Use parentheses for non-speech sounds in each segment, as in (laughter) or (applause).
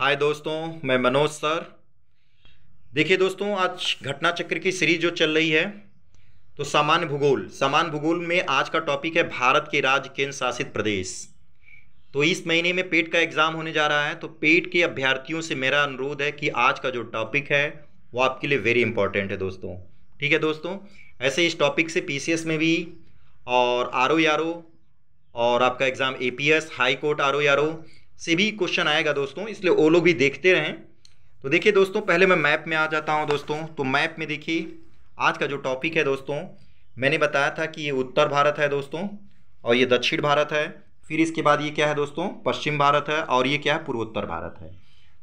हाय दोस्तों मैं मनोज सर देखिए दोस्तों आज घटना चक्र की सीरीज जो चल रही है तो सामान्य भूगोल सामान्य भूगोल में आज का टॉपिक है भारत के राज्य केंद्र शासित प्रदेश तो इस महीने में पेट का एग्ज़ाम होने जा रहा है तो पेट के अभ्यर्थियों से मेरा अनुरोध है कि आज का जो टॉपिक है वो आपके लिए वेरी इंपॉर्टेंट है दोस्तों ठीक है दोस्तों ऐसे इस टॉपिक से पी में भी और आर ओ e और आपका exam A P S high court R O से भी क्वेश्चन आएगा दोस्तों इसलिए वो लोग भी देखते रहें तो देखिए दोस्तों पहले मैं मैप में आ जाता हूँ दोस्तों तो मैप में देखिए आज का जो टॉपिक है दोस्तों मैंने बताया था कि ये उत्तर भारत है दोस्तों और ये दक्षिण भारत है फिर इसके बाद ये क्या है दोस्तों पश्चिम भारत है और ये क्या है पूर्वोत्तर भारत है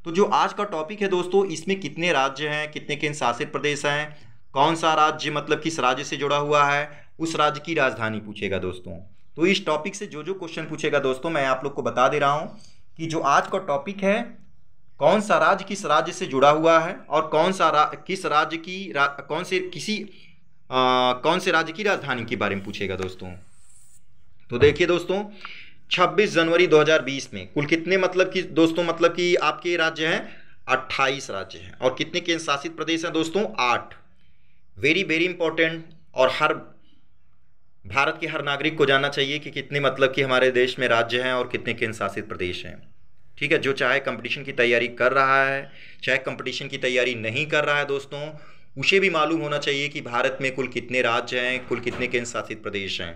तो जो आज का टॉपिक है दोस्तों इसमें कितने राज्य हैं कितने केंद्र शासित प्रदेश हैं कौन सा राज्य मतलब किस राज्य से जुड़ा हुआ है उस राज्य की राजधानी पूछेगा दोस्तों तो इस टॉपिक से जो जो क्वेश्चन पूछेगा दोस्तों मैं आप लोग को बता दे रहा हूँ कि जो आज का टॉपिक है कौन सा राज्य किस राज्य से जुड़ा हुआ है और कौन सा रा, किस राज्य की रा, कौन से किसी आ, कौन से राज्य की राजधानी के बारे में पूछेगा दोस्तों तो देखिए दोस्तों 26 जनवरी 2020 में कुल कितने मतलब कि दोस्तों मतलब कि आपके राज्य हैं 28 राज्य हैं और कितने केंद्र शासित प्रदेश हैं दोस्तों आठ वेरी वेरी इंपॉर्टेंट और हर भारत के हर नागरिक को जानना चाहिए कि कितने मतलब कि हमारे देश में राज्य हैं और कितने केंद्र शासित प्रदेश हैं ठीक है जो चाहे कंपटीशन की तैयारी कर रहा है चाहे कंपटीशन की तैयारी नहीं कर रहा है दोस्तों उसे भी मालूम होना चाहिए कि भारत में कुल कितने राज्य हैं कुल कितने केंद्र शासित प्रदेश हैं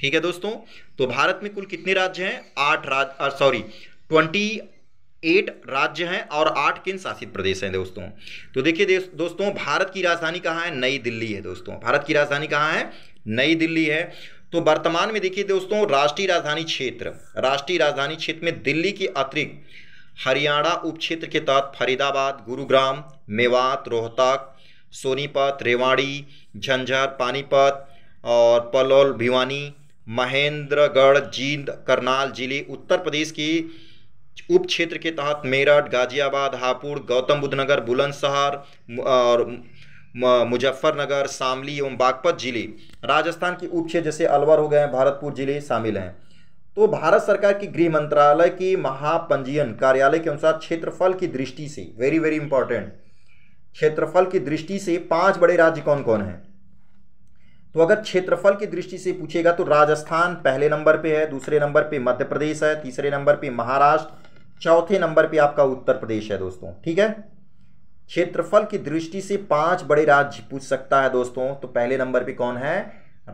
ठीक है दोस्तों तो भारत में कुल कितने राज्य हैं आठ राज्य सॉरी ट्वेंटी एट राज्य हैं और आठ केंद्र शासित प्रदेश हैं दोस्तों तो देखिए दोस्तों भारत की राजधानी कहाँ है नई दिल्ली है दोस्तों भारत की राजधानी कहाँ है नई दिल्ली है तो वर्तमान में देखिए दोस्तों राष्ट्रीय राजधानी क्षेत्र राष्ट्रीय राजधानी क्षेत्र में दिल्ली के अतिरिक्त हरियाणा उप क्षेत्र के तहत फरीदाबाद गुरुग्राम मेवात रोहतक सोनीपत रेवाड़ी झंझर पानीपत और पलौल भिवानी महेंद्रगढ़ जींद करनाल जिले उत्तर प्रदेश की उप क्षेत्र के तहत मेरठ गाजियाबाद हापुड़ गौतम बुद्ध नगर बुलंदशहर और मुजफ्फरनगर शामली एवं बागपत जिले राजस्थान के उप जैसे अलवर हो गए हैं भारतपुर जिले शामिल हैं तो भारत सरकार की गृह मंत्रालय की महापंजीयन कार्यालय के अनुसार क्षेत्रफल की दृष्टि से वेरी वेरी इंपॉर्टेंट क्षेत्रफल की दृष्टि से पांच बड़े राज्य कौन कौन हैं तो अगर क्षेत्रफल की दृष्टि से पूछेगा तो राजस्थान पहले नंबर पे है दूसरे नंबर पे मध्य प्रदेश है तीसरे नंबर पे महाराष्ट्र चौथे नंबर पे आपका उत्तर प्रदेश है दोस्तों ठीक है क्षेत्रफल की दृष्टि से पांच बड़े राज्य पूछ सकता है दोस्तों तो पहले नंबर पे कौन है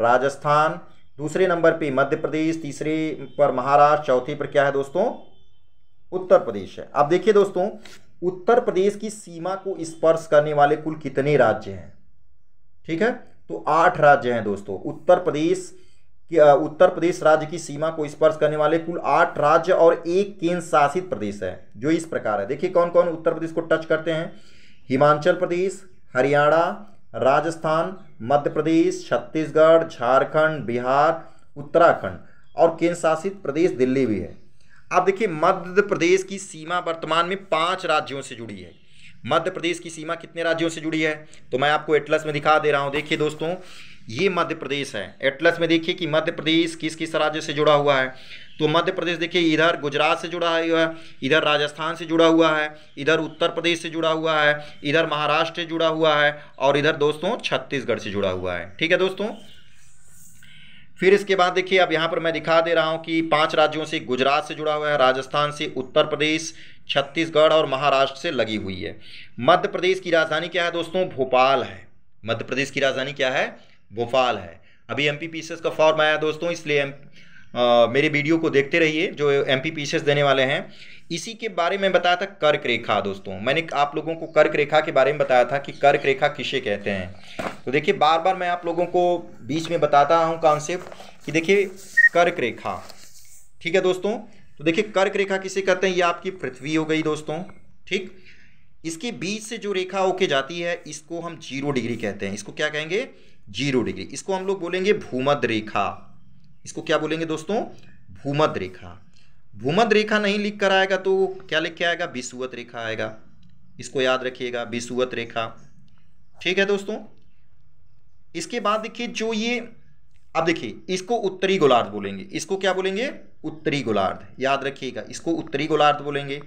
राजस्थान दूसरे नंबर पे मध्य प्रदेश तीसरे पर महाराष्ट्र चौथे पर क्या है दोस्तों उत्तर प्रदेश है अब देखिए दोस्तों उत्तर प्रदेश की सीमा को स्पर्श करने वाले कुल कितने राज्य हैं ठीक है तो आठ राज्य हैं दोस्तों उत्तर प्रदेश उत्तर प्रदेश राज्य की सीमा को स्पर्श करने वाले कुल आठ राज्य और एक केंद्र शासित प्रदेश है जो इस प्रकार है देखिए कौन कौन उत्तर प्रदेश को टच करते हैं हिमाचल प्रदेश हरियाणा राजस्थान मध्य प्रदेश छत्तीसगढ़ झारखंड बिहार उत्तराखंड और केंद्र शासित प्रदेश दिल्ली भी है अब देखिए मध्य प्रदेश की सीमा वर्तमान में पांच राज्यों से जुड़ी है मध्य प्रदेश की सीमा कितने राज्यों से जुड़ी है तो मैं आपको एटलस में दिखा दे रहा हूँ देखिए दोस्तों ये मध्य प्रदेश है एटलस में देखिए कि मध्य प्रदेश किस किस राज्य से जुड़ा हुआ है तो मध्य प्रदेश देखिए इधर गुजरात से जुड़ा हुआ है इधर राजस्थान से जुड़ा हुआ है इधर उत्तर प्रदेश से जुड़ा हुआ है इधर महाराष्ट्र से जुड़ा हुआ है और इधर दोस्तों छत्तीसगढ़ से जुड़ा हुआ है ठीक है दोस्तों फिर इसके बाद देखिए अब यहाँ पर मैं दिखा दे रहा हूँ कि पांच राज्यों से गुजरात से जुड़ा हुआ है राजस्थान से उत्तर प्रदेश छत्तीसगढ़ और महाराष्ट्र से लगी हुई है मध्य प्रदेश की राजधानी क्या है दोस्तों भोपाल है मध्य प्रदेश की राजधानी क्या है भोपाल है अभी एम पी का फॉर्म आया दोस्तों इसलिए मेरे वीडियो को देखते रहिए जो एम पी पीसेस देने वाले हैं इसी के बारे में बताया था कर्क रेखा दोस्तों मैंने आप लोगों को कर्क रेखा के बारे में बताया था कि कर्क रेखा किसे कहते हैं तो देखिए बार बार मैं आप लोगों को बीच में बताता हूँ कॉन्सेप्ट कि देखिए कर्क रेखा ठीक है दोस्तों तो देखिए कर्क रेखा किसे कहते हैं ये आपकी पृथ्वी हो गई दोस्तों ठीक इसके बीच से जो रेखा होके जाती है इसको हम जीरो डिग्री कहते हैं इसको क्या कहेंगे जीरो डिग्री इसको हम लोग बोलेंगे भूमध रेखा इसको क्या बोलेंगे दोस्तों भूमध रेखा भूमध रेखा नहीं लिख कर आएगा तो क्या लिख के आएगा विसुवत रेखा आएगा इसको याद रखिएगा विसुवत रेखा ठीक है दोस्तों इसके बाद देखिए जो ये अब देखिए इसको उत्तरी गोलार्ध बोलेंगे इसको क्या बोलेंगे उत्तरी गोलार्ध याद रखिएगा इसको उत्तरी गोलार्ध बोलेंगे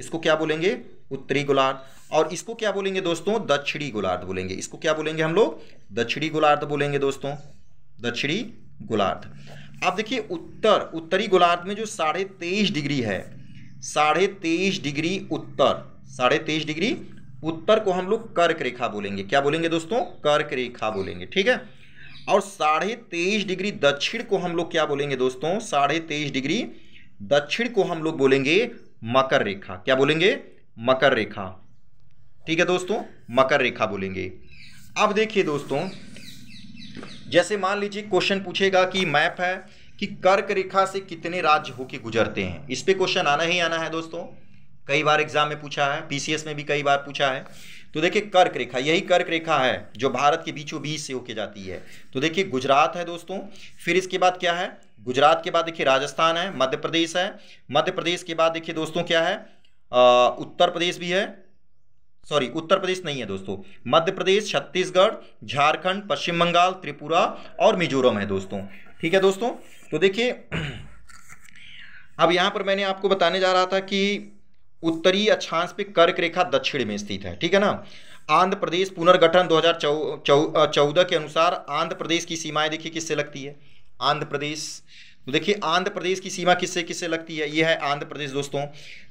इसको क्या बोलेंगे उत्तरी गोलार्ध और इसको क्या बोलेंगे दोस्तों दक्षिणी गोलार्ध बोलेंगे इसको क्या बोलेंगे हम लोग दक्षिणी गोलार्ध बोलेंगे दोस्तों दक्षिणी गोलार्ध आप देखिए उत्तर उत्तरी गोलार्ध में जो साढ़े तेईस डिग्री है साढ़े तेईस डिग्री उत्तर साढ़े तेईस डिग्री उत्तर को हम लोग कर्क रेखा बोलेंगे क्या बोलेंगे दोस्तों कर्क रेखा बोलेंगे ठीक है और साढ़े तेईस डिग्री दक्षिण को हम लोग क्या बोलेंगे दोस्तों साढ़े तेईस डिग्री दक्षिण को हम लोग बोलेंगे मकर रेखा क्या बोलेंगे मकर रेखा ठीक है दोस्तों मकर रेखा बोलेंगे अब देखिए दोस्तों जैसे मान लीजिए क्वेश्चन पूछेगा कि मैप है कि कर्क रेखा से कितने राज्य होके गुजरते हैं इस पर क्वेश्चन आना ही आना है दोस्तों कई बार एग्जाम में पूछा है पीसीएस में भी कई बार पूछा है तो देखिए कर्क रेखा यही कर्क रेखा है जो भारत के बीचों बीच से होके जाती है तो देखिए गुजरात है दोस्तों फिर इसके बाद क्या है गुजरात के बाद देखिए राजस्थान है मध्य प्रदेश है मध्य प्रदेश के बाद देखिए दोस्तों क्या है आ, उत्तर प्रदेश भी है सॉरी उत्तर प्रदेश नहीं है दोस्तों मध्य प्रदेश छत्तीसगढ़ झारखंड पश्चिम बंगाल त्रिपुरा और मिजोरम है दोस्तों ठीक है दोस्तों तो देखिए (clears throat) अब यहाँ पर मैंने आपको बताने जा रहा था कि उत्तरी अक्षांश पे कर्क रेखा दक्षिण में स्थित है ठीक है ना आंध्र प्रदेश पुनर्गठन 2014 के अनुसार आंध्र प्रदेश की सीमाएं देखिए किससे लगती है आंध्र प्रदेश तो देखिए आंध्र प्रदेश की सीमा किससे किससे लगती है ये है आंध्र प्रदेश दोस्तों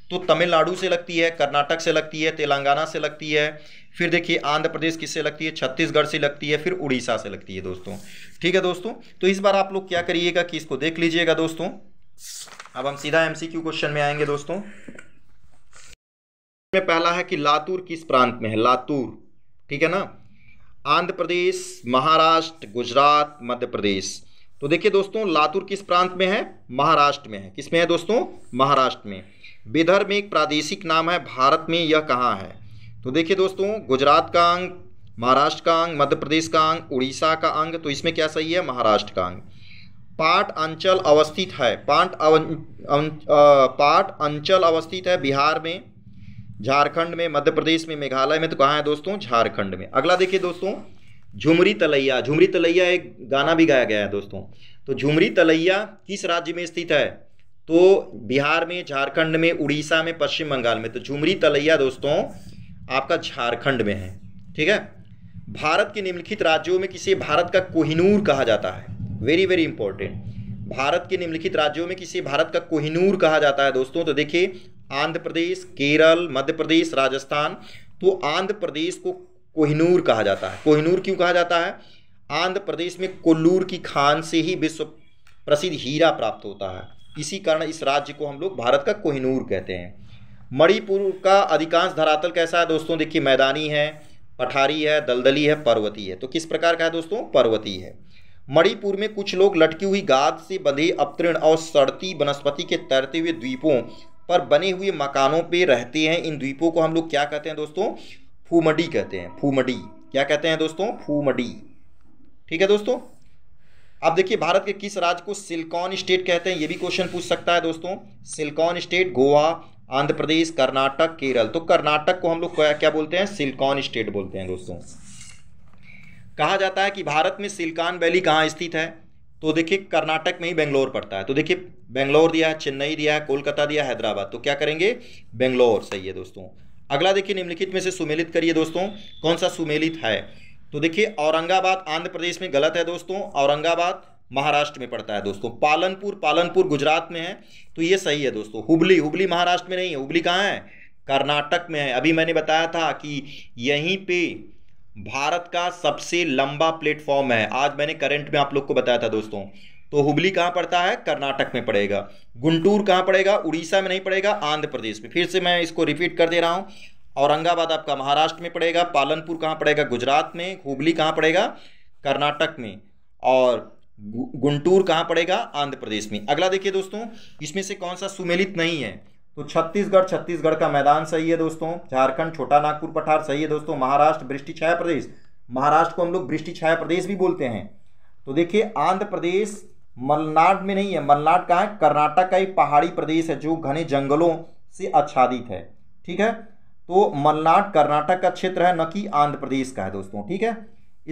तो तमिलनाडु से लगती है कर्नाटक से लगती है तेलंगाना से लगती है फिर देखिए आंध्र प्रदेश किससे लगती है छत्तीसगढ़ से लगती है फिर उड़ीसा से लगती है दोस्तों ठीक है दोस्तों तो इस बार आप लोग क्या करिएगा कि इसको देख लीजिएगा दोस्तों अब हम सीधा एमसीक्यू क्वेश्चन में आएंगे दोस्तों में पहला है कि लातूर किस प्रांत में है लातूर ठीक है ना आंध्र प्रदेश महाराष्ट्र गुजरात मध्य प्रदेश तो देखिए दोस्तों लातूर किस प्रांत में है महाराष्ट्र में है किस में है दोस्तों महाराष्ट्र में विदर्भ में एक प्रादेशिक नाम है भारत में यह कहाँ है तो देखिए दोस्तों गुजरात का अंग महाराष्ट्र का अंग मध्य प्रदेश का अंग उड़ीसा का अंग तो इसमें क्या सही है महाराष्ट्र का अंग पाट अंचल अवस्थित है पाट अव, पाट अंचल अवस्थित है बिहार में झारखंड में मध्य प्रदेश में मेघालय में तो कहाँ है दोस्तों झारखंड में अगला देखिए दोस्तों झुमरी तलैया झुमरी तलैया एक गाना भी गाया गया है दोस्तों तो झुमरी तलैया किस राज्य में स्थित है तो बिहार में झारखंड में उड़ीसा में पश्चिम बंगाल में तो झुमरी तलैया दोस्तों आपका झारखंड में है ठीक है भारत के निम्नलिखित राज्यों में किसे भारत का कोहिनूर कहा जाता है वेरी वेरी इंपॉर्टेंट भारत के निम्नलिखित राज्यों में किसे भारत का कोहिनूर कहा जाता है दोस्तों तो देखिए आंध्र प्रदेश केरल मध्य प्रदेश राजस्थान तो आंध्र प्रदेश को कोहिनूर कहा जाता है कोहिनूर क्यों कहा जाता है आंध्र प्रदेश में कोल्लूर की खान से ही विश्व प्रसिद्ध हीरा प्राप्त होता है इसी कारण इस राज्य को हम लोग भारत का कोहिनूर कहते हैं मणिपुर का अधिकांश धरातल कैसा है दोस्तों देखिए मैदानी है पठारी है दलदली है पर्वती है तो किस प्रकार का है दोस्तों पर्वती है मणिपुर में कुछ लोग लटकी हुई गाद से बंधे अवतीर्ण और सड़ती वनस्पति के तैरते हुए द्वीपों पर बने हुए मकानों पे रहते हैं इन द्वीपों को हम लोग क्या कहते हैं दोस्तों फूमडी कहते हैं फूमडी क्या कहते हैं दोस्तों फूमडी ठीक है दोस्तों अब देखिए भारत के किस राज्य को सिलिकॉन स्टेट कहते हैं ये भी क्वेश्चन पूछ सकता है दोस्तों सिलिकॉन स्टेट गोवा आंध्र प्रदेश कर्नाटक केरल तो कर्नाटक को हम लोग क्या, क्या बोलते हैं सिलिकॉन स्टेट बोलते हैं दोस्तों कहा जाता है कि भारत में सिलिकॉन वैली कहाँ स्थित है तो देखिए कर्नाटक में ही बेंगलोर पड़ता है तो देखिए बेंगलोर दिया है चेन्नई दिया है कोलकाता दिया हैदराबाद तो क्या करेंगे बेंगलोर सही है दोस्तों अगला देखिए निम्नलिखित में से सुमेलित करिए दोस्तों कौन सा सुमेलित है तो देखिए औरंगाबाद आंध्र प्रदेश में गलत है दोस्तों औरंगाबाद महाराष्ट्र में पड़ता है दोस्तों पालनपुर पालनपुर गुजरात में है तो ये सही है दोस्तों हुबली हुबली महाराष्ट्र में नहीं है हुबली कहाँ है कर्नाटक में है अभी मैंने बताया था कि यहीं पे भारत का सबसे लंबा प्लेटफॉर्म है आज मैंने करंट में आप लोग को बताया था दोस्तों तो हुबली कहाँ पड़ता है कर्नाटक में पड़ेगा गुंटूर कहाँ पड़ेगा उड़ीसा में नहीं पड़ेगा आंध्र प्रदेश में फिर से मैं इसको रिपीट कर दे रहा हूँ औरंगाबाद आपका महाराष्ट्र में पड़ेगा पालनपुर कहाँ पड़ेगा गुजरात में हुगली कहाँ पड़ेगा कर्नाटक में और गुंटूर कहाँ पड़ेगा आंध्र प्रदेश में अगला देखिए दोस्तों इसमें से कौन सा सुमेलित नहीं है तो छत्तीसगढ़ छत्तीसगढ़ का मैदान सही है दोस्तों झारखंड छोटा नागपुर पठार सही है दोस्तों महाराष्ट्र वृष्टि छाया प्रदेश महाराष्ट्र को हम लोग वृष्टि छाया प्रदेश भी बोलते हैं तो देखिए आंध्र प्रदेश मलनाड में नहीं है मलनाड कहाँ है कर्नाटक का एक पहाड़ी प्रदेश है जो घने जंगलों से आच्छादित है ठीक है तो मलनाड कर्नाटक का क्षेत्र है न कि आंध्र प्रदेश का है दोस्तों ठीक है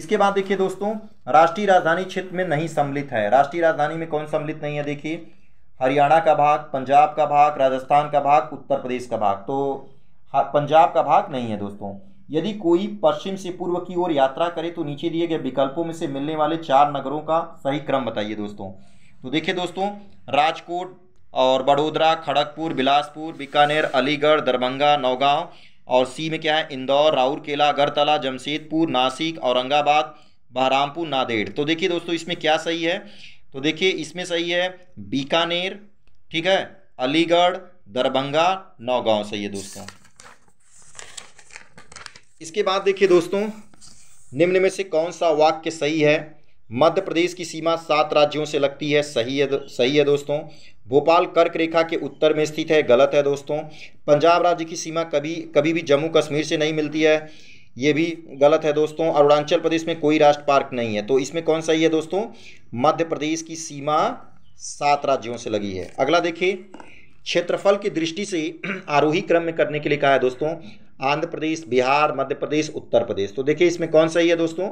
इसके बाद देखिए दोस्तों राष्ट्रीय राजधानी क्षेत्र में नहीं सम्मिलित है राष्ट्रीय राजधानी में कौन सम्मिलित नहीं है देखिए हरियाणा का भाग पंजाब का भाग राजस्थान का भाग उत्तर प्रदेश का भाग तो पंजाब का भाग नहीं है दोस्तों यदि कोई पश्चिम से पूर्व की ओर यात्रा करे तो नीचे दिए गए विकल्पों में से मिलने वाले चार नगरों का सही क्रम बताइए दोस्तों तो देखिए दोस्तों राजकोट और बड़ोदरा खड़गपुर बिलासपुर बीकानेर अलीगढ़ दरभंगा नौगांव और सी में क्या है इंदौर राउरकेला अगरतला जमशेदपुर नासिक औरंगाबाद बहरामपुर नादेड़ तो देखिए दोस्तों इसमें क्या सही है तो देखिए इसमें सही है बीकानेर ठीक है अलीगढ़ दरभंगा नौगांव सही है दोस्तों इसके बाद देखिए दोस्तों निम्न में से कौन सा वाक्य सही है मध्य प्रदेश की सीमा सात राज्यों से लगती है सही है सही है दोस्तों भोपाल कर्क रेखा के उत्तर में स्थित है गलत है दोस्तों पंजाब राज्य की सीमा कभी कभी भी जम्मू कश्मीर से नहीं मिलती है ये भी गलत है दोस्तों अरुणाचल प्रदेश में कोई राष्ट्र पार्क नहीं है तो इसमें कौन सही है दोस्तों मध्य प्रदेश की सीमा सात राज्यों से लगी है अगला देखिए क्षेत्रफल की दृष्टि से (clears throat) आरोही क्रम में करने के लिए कहा है दोस्तों आंध्र प्रदेश बिहार मध्य प्रदेश उत्तर प्रदेश तो देखिए इसमें कौन सही है दोस्तों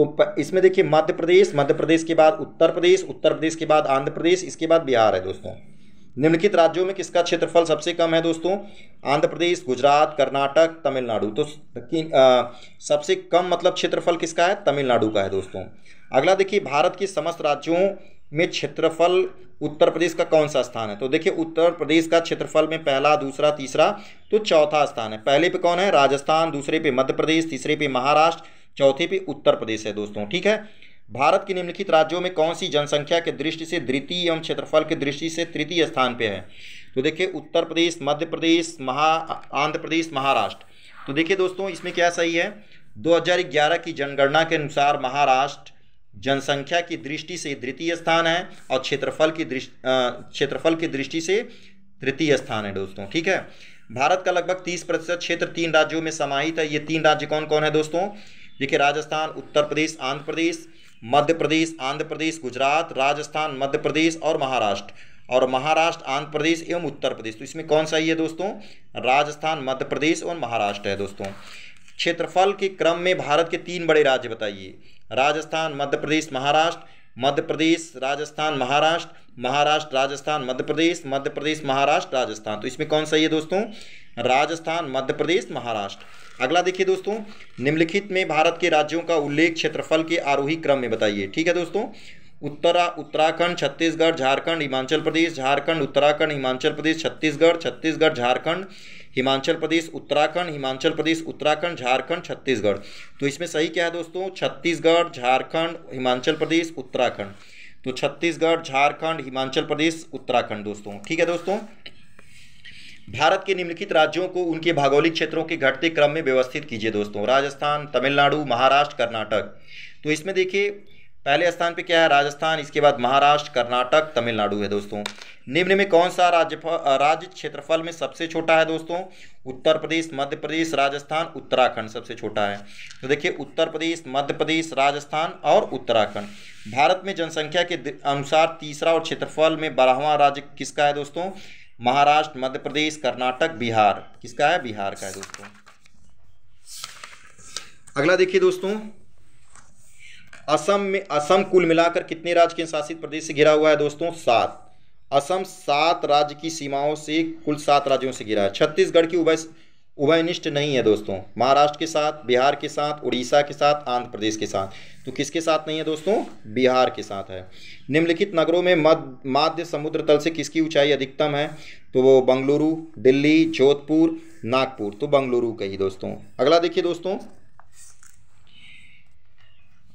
तो इसमें देखिए मध्य प्रदेश मध्य प्रदेश के बाद उत्तर प्रदेश उत्तर प्रदेश के बाद आंध्र प्रदेश इसके बाद बिहार है दोस्तों निम्नलिखित राज्यों में किसका क्षेत्रफल सबसे कम है दोस्तों आंध्र प्रदेश गुजरात कर्नाटक तमिलनाडु तो आ, सबसे कम मतलब क्षेत्रफल किसका है तमिलनाडु का है दोस्तों अगला देखिए भारत के समस्त राज्यों में क्षेत्रफल उत्तर प्रदेश का कौन सा स्थान है तो देखिए उत्तर प्रदेश का क्षेत्रफल में पहला दूसरा तीसरा तो चौथा स्थान है पहले पे कौन है राजस्थान दूसरे पे मध्य प्रदेश तीसरे पे महाराष्ट्र चौथे पे उत्तर प्रदेश है दोस्तों ठीक है भारत के निम्नलिखित राज्यों में कौन सी जनसंख्या के दृष्टि से द्वितीय एवं क्षेत्रफल के दृष्टि से तृतीय स्थान पर है तो देखिए उत्तर प्रदेश मध्य प्रदेश महा आंध्र प्रदेश महाराष्ट्र तो देखिए दोस्तों इसमें क्या सही है दो की जनगणना के अनुसार महाराष्ट्र जनसंख्या की दृष्टि से द्वितीय स्थान है और क्षेत्रफल की दृष्टि क्षेत्रफल की दृष्टि से तृतीय स्थान है दोस्तों ठीक है भारत का लगभग तीस प्रतिशत क्षेत्र तीन राज्यों में समाहित है ये तीन राज्य कौन कौन है दोस्तों देखिए राजस्थान उत्तर प्रदेश आंध्र प्रदेश मध्य प्रदेश आंध्र प्रदेश गुजरात राजस्थान मध्य प्रदेश और महाराष्ट्र और महाराष्ट्र आंध्र प्रदेश एवं उत्तर प्रदेश तो इसमें कौन सा ही है दोस्तों राजस्थान मध्य प्रदेश और महाराष्ट्र है दोस्तों क्षेत्रफल के क्रम में भारत के तीन बड़े राज्य बताइए राजस्थान मध्य प्रदेश महाराष्ट्र मध्य प्रदेश राजस्थान महाराष्ट्र महाराष्ट्र राजस्थान मध्य प्रदेश मध्य प्रदेश महाराष्ट्र राजस्थान तो इसमें कौन सा ये दोस्तों राजस्थान मध्य प्रदेश महाराष्ट्र अगला देखिए दोस्तों निम्नलिखित में भारत के राज्यों का उल्लेख क्षेत्रफल के आरोही क्रम में बताइए ठीक है दोस्तों उत्तरा उत्तराखंड छत्तीसगढ़ झारखंड हिमाचल प्रदेश झारखंड उत्तराखंड हिमाचल प्रदेश छत्तीसगढ़ छत्तीसगढ़ झारखंड हिमाचल प्रदेश उत्तराखंड हिमाचल प्रदेश उत्तराखंड झारखंड छत्तीसगढ़ तो इसमें सही क्या है दोस्तों छत्तीसगढ़ झारखंड हिमाचल प्रदेश उत्तराखंड तो छत्तीसगढ़ झारखंड हिमाचल प्रदेश उत्तराखंड दोस्तों ठीक है दोस्तों भारत के निम्नलिखित राज्यों को उनके भौगोलिक क्षेत्रों के घटते क्रम में व्यवस्थित कीजिए दोस्तों राजस्थान तमिलनाडु महाराष्ट्र कर्नाटक तो इसमें देखिए पहले स्थान पे क्या है राजस्थान इसके बाद महाराष्ट्र कर्नाटक तमिलनाडु है दोस्तों निम्न में कौन सा राज्य राज्य क्षेत्रफल में सबसे छोटा है दोस्तों उत्तर प्रदेश मध्य प्रदेश राजस्थान उत्तराखंड सबसे छोटा है तो देखिए उत्तर प्रदेश मध्य प्रदेश राजस्थान और उत्तराखंड भारत में जनसंख्या के अनुसार तीसरा और क्षेत्रफल में बारहवा राज्य किसका है दोस्तों महाराष्ट्र मध्य प्रदेश कर्नाटक बिहार किसका है बिहार का है दोस्तों अगला देखिए दोस्तों असम में असम कुल मिलाकर कितने राज्य के शासित प्रदेश से घिरा हुआ है दोस्तों सात असम सात राज्य की सीमाओं से कुल सात राज्यों से घिरा है छत्तीसगढ़ की उभय उभयनिष्ठ नहीं है दोस्तों महाराष्ट्र के साथ बिहार के साथ उड़ीसा के साथ आंध्र प्रदेश के साथ तो किसके साथ नहीं है दोस्तों बिहार के साथ है निम्नलिखित नगरों में मध्य माध्य समुद्र तल से किसकी ऊंचाई अधिकतम है तो वो बंगलुरु दिल्ली जोधपुर नागपुर तो बंगलुरु का ही दोस्तों अगला देखिए दोस्तों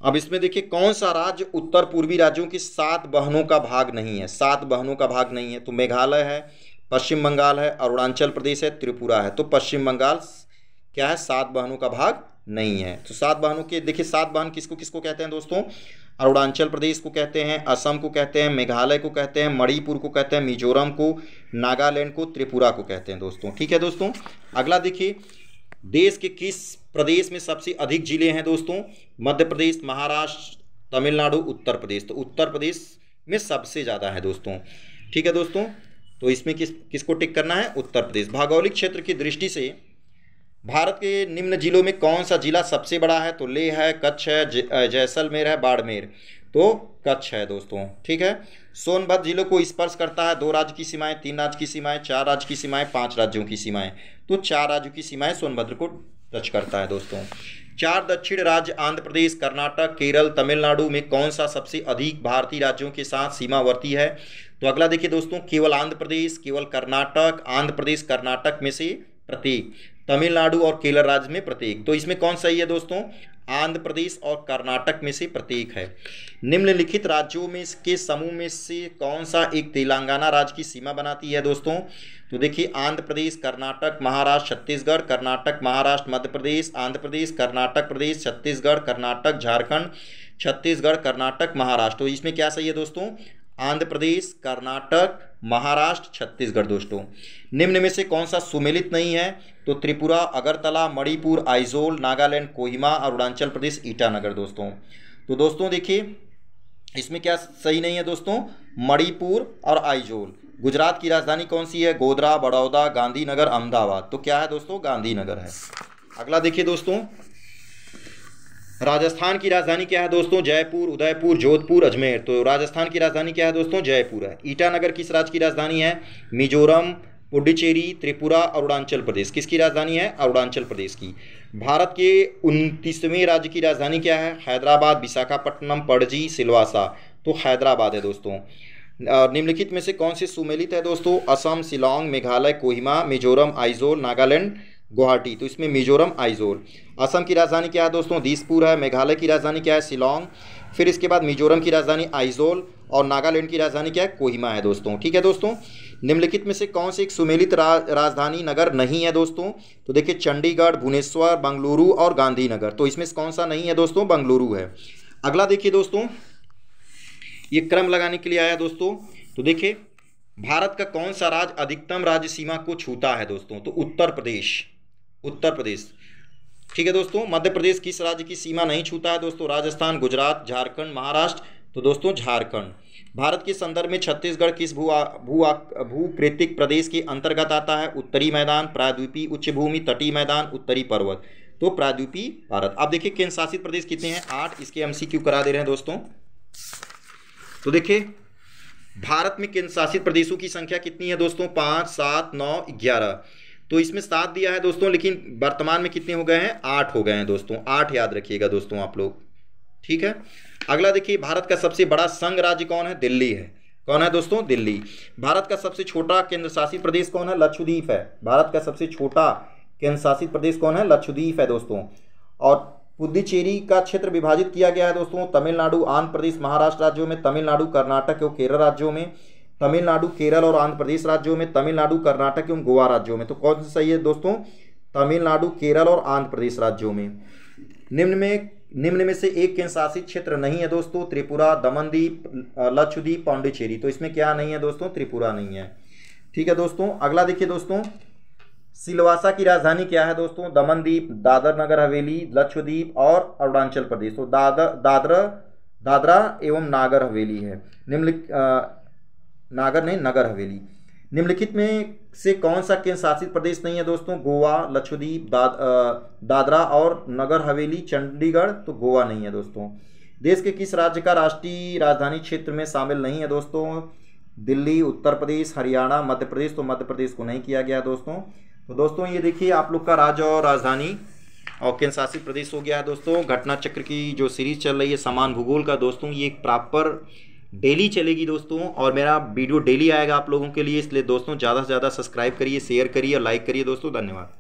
अब इसमें देखिए कौन सा राज्य उत्तर पूर्वी राज्यों की सात बहनों का भाग नहीं है सात बहनों का भाग नहीं है तो मेघालय है पश्चिम बंगाल है अरुणाचल प्रदेश है त्रिपुरा है तो पश्चिम बंगाल क्या है सात बहनों का भाग नहीं है तो सात बहनों के देखिए सात बहन किसको किसको कहते हैं दोस्तों अरुणाचल प्रदेश को कहते हैं असम को कहते हैं मेघालय को कहते हैं मणिपुर को कहते हैं मिजोरम को नागालैंड को त्रिपुरा को कहते हैं दोस्तों ठीक है दोस्तों अगला देखिए देश के किस प्रदेश में सबसे अधिक जिले हैं दोस्तों मध्य प्रदेश महाराष्ट्र तमिलनाडु उत्तर प्रदेश तो उत्तर प्रदेश में सबसे ज़्यादा है दोस्तों ठीक है दोस्तों तो इसमें किस किसको टिक करना है उत्तर प्रदेश भौगोलिक क्षेत्र की दृष्टि से भारत के निम्न जिलों में कौन सा जिला सबसे बड़ा है तो लेह है कच्छ है जैसलमेर है बाड़मेर तो कच्छ है दोस्तों ठीक है सोनभद्र जिले को स्पर्श करता है दो राज्य की सीमाएं तीन राज्य की सीमाएं चार राज्य की सीमाएं पांच राज्यों की सीमाएं तो चार राज्यों की सीमाएं सोनभद्र को टच करता है दोस्तों चार दक्षिण राज्य आंध्र प्रदेश कर्नाटक केरल तमिलनाडु में कौन सा सबसे अधिक भारतीय राज्यों के साथ सीमावर्ती है तो अगला देखिए दोस्तों केवल आंध्र प्रदेश केवल कर्नाटक आंध्र प्रदेश कर्नाटक में से प्रत्येक तमिलनाडु और केरल राज्य में प्रतीक तो इसमें कौन सही है दोस्तों आंध्र प्रदेश और कर्नाटक में से प्रतीक है निम्नलिखित राज्यों में के समूह में से कौन सा एक तेलंगाना राज्य की सीमा बनाती है दोस्तों तो देखिए आंध्र प्रदेश कर्नाटक महाराष्ट्र छत्तीसगढ़ कर्नाटक महाराष्ट्र मध्य प्रदेश आंध्र प्रदेश कर्नाटक प्रदेश छत्तीसगढ़ कर्नाटक झारखंड छत्तीसगढ़ कर्नाटक महाराष्ट्र तो इसमें क्या सही है दोस्तों आंध्र प्रदेश कर्नाटक महाराष्ट्र छत्तीसगढ़ दोस्तों निम्न में से कौन सा सुमेलित नहीं है तो त्रिपुरा अगरतला मणिपुर आइजोल नागालैंड कोहिमा अरुणाचल प्रदेश ईटानगर दोस्तों तो दोस्तों देखिए इसमें क्या सही नहीं है दोस्तों मणिपुर और आइजोल गुजरात की राजधानी कौन सी है गोधरा बड़ौदा गांधीनगर अहमदाबाद तो क्या है दोस्तों गांधीनगर है अगला देखिए दोस्तों राजस्थान की राजधानी क्या है दोस्तों जयपुर उदयपुर जोधपुर अजमेर तो राजस्थान की राजधानी क्या है दोस्तों जयपुर है ईटानगर किस राज्य की राजधानी है मिजोरम पुडुचेरी त्रिपुरा अरुणाचल प्रदेश किसकी राजधानी है अरुणाचल प्रदेश की भारत के उनतीसवें राज्य की राजधानी क्या है हैदराबाद विशाखापट्टनम पड़जी सिलवासा तो हैदराबाद है दोस्तों निम्नलिखित में से कौन से सुमेलित है दोस्तों असम शिलोंग मेघालय कोहिमा मिजोरम आइजोल नागालैंड गुवाहाटी तो इसमें मिजोरम आइजोल असम की राजधानी क्या है दोस्तों दीसपुर है मेघालय की राजधानी क्या है शिलोंग फिर इसके बाद मिजोरम की राजधानी आइजोल और नागालैंड की राजधानी क्या है कोहिमा है दोस्तों ठीक है दोस्तों निम्नलिखित में से कौन से एक सुमेलित रा, राजधानी नगर नहीं है दोस्तों तो देखिए चंडीगढ़ भुवनेश्वर बंगलुरु और गांधीनगर तो इसमें से कौन सा नहीं है दोस्तों बंगलुरु है अगला देखिए दोस्तों ये क्रम लगाने के लिए आया दोस्तों तो देखिए भारत का कौन सा राज्य अधिकतम राज्य सीमा को छूता है दोस्तों तो उत्तर प्रदेश उत्तर प्रदेश ठीक है दोस्तों मध्य प्रदेश किस राज्य की सीमा नहीं छूता है दोस्तों राजस्थान गुजरात झारखंड महाराष्ट्र तो दोस्तों झारखंड भारत के संदर्भ में छत्तीसगढ़ किस भू भू भूकृतिक प्रदेश के अंतर्गत आता है उत्तरी मैदान प्रायद्वीपी उच्च भूमि तटीय मैदान उत्तरी पर्वत तो प्रायद्वीपी भारत अब देखिए केंद्र शासित प्रदेश कितने हैं आठ इसके एमसीक्यू करा दे रहे हैं दोस्तों तो देखिए भारत में केंद्र शासित प्रदेशों की संख्या कितनी है दोस्तों पाँच सात नौ ग्यारह तो इसमें सात दिया है दोस्तों लेकिन वर्तमान में कितने हो गए हैं आठ हो गए हैं दोस्तों आठ याद रखिएगा दोस्तों आप लोग ठीक है अगला देखिए भारत का सबसे बड़ा संघ राज्य कौन है दिल्ली है कौन है दोस्तों दिल्ली भारत का सबसे छोटा केंद्र शासित प्रदेश कौन है लक्षद्वीप है भारत का सबसे छोटा केंद्र शासित प्रदेश कौन है लक्षद्वीप है दोस्तों और पुद्दीचेरी का क्षेत्र विभाजित किया गया है दोस्तों तमिलनाडु आंध्र प्रदेश महाराष्ट्र राज्यों में तमिलनाडु कर्नाटक और केरल राज्यों में तमिलनाडु केरल और आंध्र प्रदेश राज्यों में तमिलनाडु कर्नाटक एवं गोवा राज्यों में तो कौन सा सही है दोस्तों तमिलनाडु केरल और आंध्र प्रदेश राज्यों में निम्न में निम्न में से एक केंद्र शासित क्षेत्र नहीं है दोस्तों त्रिपुरा दमनदीप लक्षद्वीप पांडिचेरी तो इसमें क्या नहीं है दोस्तों त्रिपुरा नहीं है ठीक है दोस्तों अगला देखिए दोस्तों सिलवासा की राजधानी क्या है दोस्तों दमनदीप दादर नगर हवेली लक्षद्वीप और अरुणाचल प्रदेश तो दादर दादरा दादरा एवं नागर हवेली है निम्नलिखित नागर नहीं नगर हवेली निम्नलिखित में से कौन सा केंद्र शासित प्रदेश नहीं है दोस्तों गोवा लक्षद्वीप दादरा और नगर हवेली चंडीगढ़ तो गोवा नहीं है दोस्तों देश के किस राज्य का राष्ट्रीय राजधानी क्षेत्र में शामिल नहीं है दोस्तों दिल्ली उत्तर प्रदेश हरियाणा मध्य प्रदेश तो मध्य प्रदेश को नहीं किया गया दोस्तों तो दोस्तों ये देखिए आप लोग का राज्य और राजधानी और केंद्र शासित प्रदेश हो गया है दोस्तों घटना चक्र की जो सीरीज चल रही है समान भूगोल का दोस्तों ये प्रॉपर डेली चलेगी दोस्तों और मेरा वीडियो डेली आएगा आप लोगों के लिए इसलिए दोस्तों ज़्यादा से ज़्यादा सब्सक्राइब करिए शेयर करिए और लाइक करिए दोस्तों धन्यवाद